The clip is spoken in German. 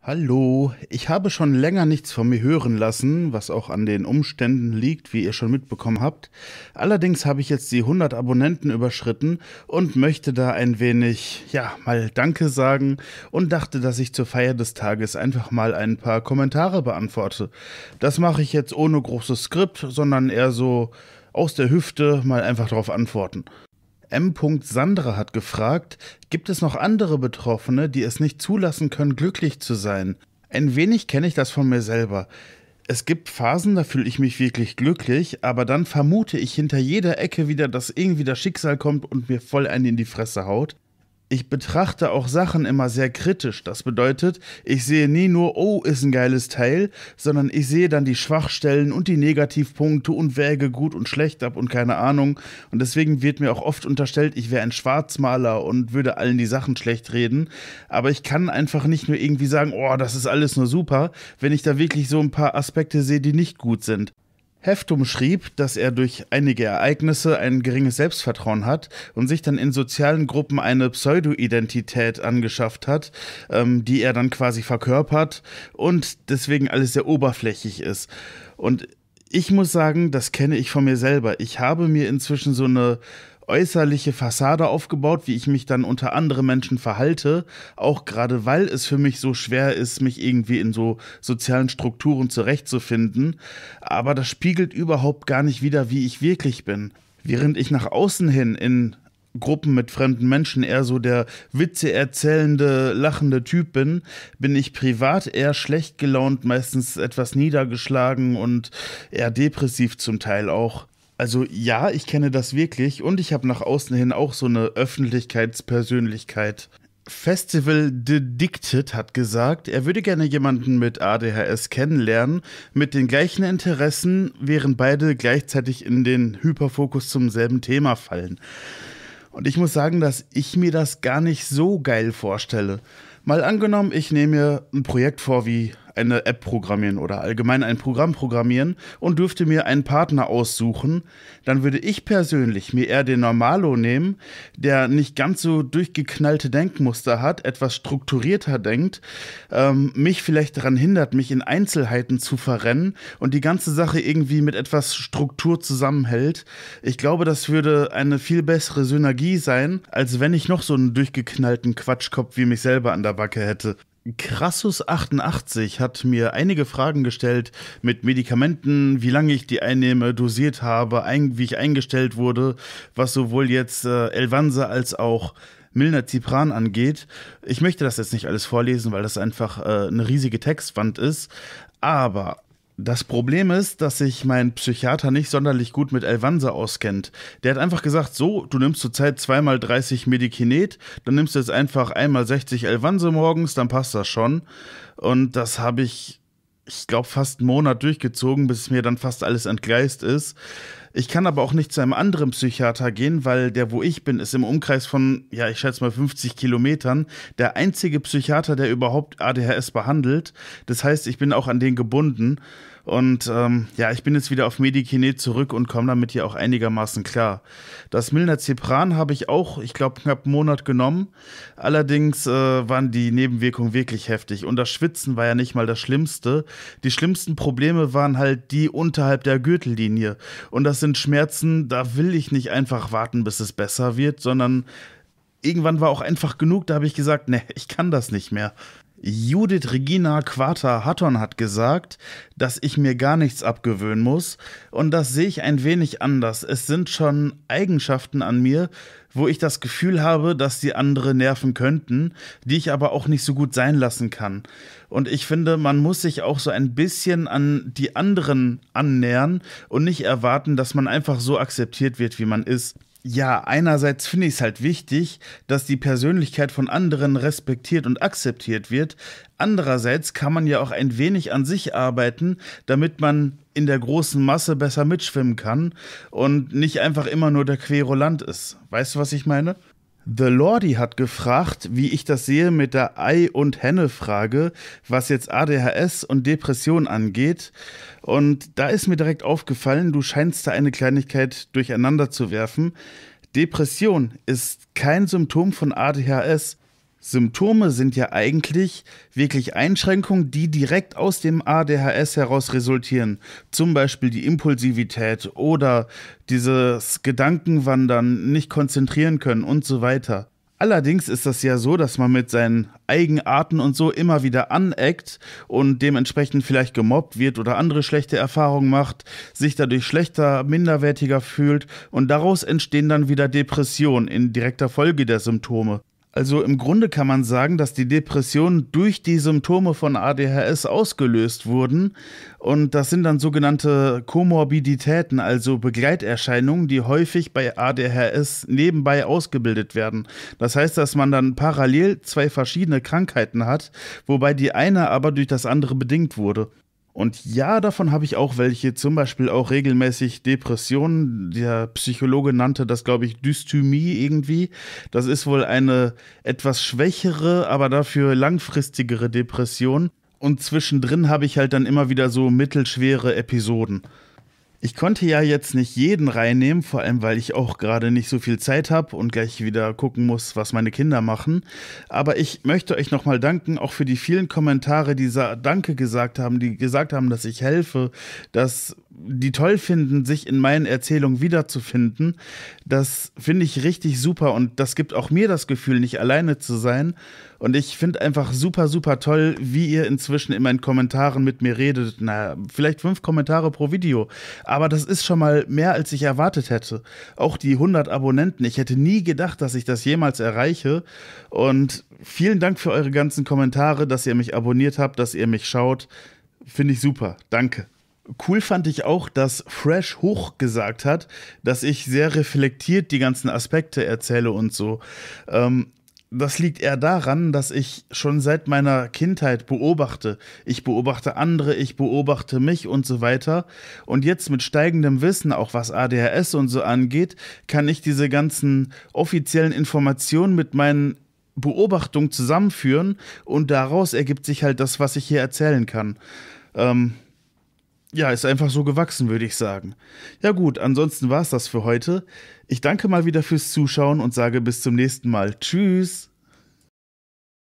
Hallo, ich habe schon länger nichts von mir hören lassen, was auch an den Umständen liegt, wie ihr schon mitbekommen habt. Allerdings habe ich jetzt die 100 Abonnenten überschritten und möchte da ein wenig, ja, mal Danke sagen und dachte, dass ich zur Feier des Tages einfach mal ein paar Kommentare beantworte. Das mache ich jetzt ohne großes Skript, sondern eher so aus der Hüfte mal einfach darauf antworten. M. Sandra hat gefragt, gibt es noch andere Betroffene, die es nicht zulassen können, glücklich zu sein? Ein wenig kenne ich das von mir selber. Es gibt Phasen, da fühle ich mich wirklich glücklich, aber dann vermute ich hinter jeder Ecke wieder, dass irgendwie das Schicksal kommt und mir voll einen in die Fresse haut ich betrachte auch Sachen immer sehr kritisch. Das bedeutet, ich sehe nie nur, oh, ist ein geiles Teil, sondern ich sehe dann die Schwachstellen und die Negativpunkte und wäge gut und schlecht ab und keine Ahnung. Und deswegen wird mir auch oft unterstellt, ich wäre ein Schwarzmaler und würde allen die Sachen schlecht reden. Aber ich kann einfach nicht nur irgendwie sagen, oh, das ist alles nur super, wenn ich da wirklich so ein paar Aspekte sehe, die nicht gut sind. Heftum schrieb, dass er durch einige Ereignisse ein geringes Selbstvertrauen hat und sich dann in sozialen Gruppen eine Pseudo-Identität angeschafft hat, ähm, die er dann quasi verkörpert und deswegen alles sehr oberflächlich ist. Und ich muss sagen, das kenne ich von mir selber. Ich habe mir inzwischen so eine äußerliche Fassade aufgebaut, wie ich mich dann unter andere Menschen verhalte, auch gerade weil es für mich so schwer ist, mich irgendwie in so sozialen Strukturen zurechtzufinden. Aber das spiegelt überhaupt gar nicht wieder, wie ich wirklich bin. Während ich nach außen hin in Gruppen mit fremden Menschen eher so der Witze erzählende, lachende Typ bin, bin ich privat eher schlecht gelaunt, meistens etwas niedergeschlagen und eher depressiv zum Teil auch. Also ja, ich kenne das wirklich und ich habe nach außen hin auch so eine Öffentlichkeitspersönlichkeit. Festival Dedicted hat gesagt, er würde gerne jemanden mit ADHS kennenlernen, mit den gleichen Interessen, während beide gleichzeitig in den Hyperfokus zum selben Thema fallen. Und ich muss sagen, dass ich mir das gar nicht so geil vorstelle. Mal angenommen, ich nehme mir ein Projekt vor wie eine App programmieren oder allgemein ein Programm programmieren und dürfte mir einen Partner aussuchen, dann würde ich persönlich mir eher den Normalo nehmen, der nicht ganz so durchgeknallte Denkmuster hat, etwas strukturierter denkt, ähm, mich vielleicht daran hindert, mich in Einzelheiten zu verrennen und die ganze Sache irgendwie mit etwas Struktur zusammenhält. Ich glaube, das würde eine viel bessere Synergie sein, als wenn ich noch so einen durchgeknallten Quatschkopf wie mich selber an der Backe hätte krassus 88 hat mir einige Fragen gestellt mit Medikamenten, wie lange ich die einnehme, dosiert habe, ein, wie ich eingestellt wurde, was sowohl jetzt äh, Elvanse als auch Milner Zipran angeht. Ich möchte das jetzt nicht alles vorlesen, weil das einfach äh, eine riesige Textwand ist. Aber das Problem ist, dass sich mein Psychiater nicht sonderlich gut mit Elvanse auskennt. Der hat einfach gesagt, so, du nimmst zurzeit zweimal 30 Medikinet, dann nimmst du jetzt einfach einmal 60 Elvanse morgens, dann passt das schon. Und das habe ich, ich glaube, fast einen Monat durchgezogen, bis mir dann fast alles entgleist ist. Ich kann aber auch nicht zu einem anderen Psychiater gehen, weil der, wo ich bin, ist im Umkreis von, ja, ich schätze mal 50 Kilometern, der einzige Psychiater, der überhaupt ADHS behandelt. Das heißt, ich bin auch an den gebunden. Und ähm, ja, ich bin jetzt wieder auf Medikinet zurück und komme damit ja auch einigermaßen klar. Das Milnazepran habe ich auch, ich glaube, knapp einen Monat genommen. Allerdings äh, waren die Nebenwirkungen wirklich heftig. Und das Schwitzen war ja nicht mal das Schlimmste. Die schlimmsten Probleme waren halt die unterhalb der Gürtellinie. Und das sind Schmerzen, da will ich nicht einfach warten, bis es besser wird, sondern irgendwann war auch einfach genug, da habe ich gesagt, nee, ich kann das nicht mehr. Judith Regina Quata Hatton hat gesagt, dass ich mir gar nichts abgewöhnen muss, und das sehe ich ein wenig anders. Es sind schon Eigenschaften an mir, wo ich das Gefühl habe, dass die andere nerven könnten, die ich aber auch nicht so gut sein lassen kann. Und ich finde, man muss sich auch so ein bisschen an die anderen annähern und nicht erwarten, dass man einfach so akzeptiert wird, wie man ist. Ja, einerseits finde ich es halt wichtig, dass die Persönlichkeit von anderen respektiert und akzeptiert wird. Andererseits kann man ja auch ein wenig an sich arbeiten, damit man in der großen Masse besser mitschwimmen kann und nicht einfach immer nur der Querulant ist. Weißt du, was ich meine? The Lordi hat gefragt, wie ich das sehe mit der Ei- und Henne-Frage, was jetzt ADHS und Depression angeht. Und da ist mir direkt aufgefallen, du scheinst da eine Kleinigkeit durcheinander zu werfen. Depression ist kein Symptom von ADHS, Symptome sind ja eigentlich wirklich Einschränkungen, die direkt aus dem ADHS heraus resultieren. Zum Beispiel die Impulsivität oder dieses Gedankenwandern, nicht konzentrieren können und so weiter. Allerdings ist das ja so, dass man mit seinen Eigenarten und so immer wieder aneckt und dementsprechend vielleicht gemobbt wird oder andere schlechte Erfahrungen macht, sich dadurch schlechter, minderwertiger fühlt und daraus entstehen dann wieder Depressionen in direkter Folge der Symptome. Also im Grunde kann man sagen, dass die Depressionen durch die Symptome von ADHS ausgelöst wurden. Und das sind dann sogenannte Komorbiditäten, also Begleiterscheinungen, die häufig bei ADHS nebenbei ausgebildet werden. Das heißt, dass man dann parallel zwei verschiedene Krankheiten hat, wobei die eine aber durch das andere bedingt wurde. Und ja, davon habe ich auch welche, zum Beispiel auch regelmäßig Depressionen. Der Psychologe nannte das, glaube ich, Dysthymie irgendwie. Das ist wohl eine etwas schwächere, aber dafür langfristigere Depression. Und zwischendrin habe ich halt dann immer wieder so mittelschwere Episoden. Ich konnte ja jetzt nicht jeden reinnehmen, vor allem weil ich auch gerade nicht so viel Zeit habe und gleich wieder gucken muss, was meine Kinder machen. Aber ich möchte euch nochmal danken, auch für die vielen Kommentare, die Danke gesagt haben, die gesagt haben, dass ich helfe, dass die toll finden, sich in meinen Erzählungen wiederzufinden, das finde ich richtig super und das gibt auch mir das Gefühl, nicht alleine zu sein. Und ich finde einfach super, super toll, wie ihr inzwischen in meinen Kommentaren mit mir redet. Na, vielleicht fünf Kommentare pro Video. Aber das ist schon mal mehr, als ich erwartet hätte. Auch die 100 Abonnenten. Ich hätte nie gedacht, dass ich das jemals erreiche. Und vielen Dank für eure ganzen Kommentare, dass ihr mich abonniert habt, dass ihr mich schaut. Finde ich super. Danke. Cool fand ich auch, dass Fresh Hoch gesagt hat, dass ich sehr reflektiert die ganzen Aspekte erzähle und so. Ähm, das liegt eher daran, dass ich schon seit meiner Kindheit beobachte. Ich beobachte andere, ich beobachte mich und so weiter. Und jetzt mit steigendem Wissen, auch was ADHS und so angeht, kann ich diese ganzen offiziellen Informationen mit meinen Beobachtungen zusammenführen und daraus ergibt sich halt das, was ich hier erzählen kann. Ähm, ja, ist einfach so gewachsen, würde ich sagen. Ja gut, ansonsten war es das für heute. Ich danke mal wieder fürs Zuschauen und sage bis zum nächsten Mal. Tschüss.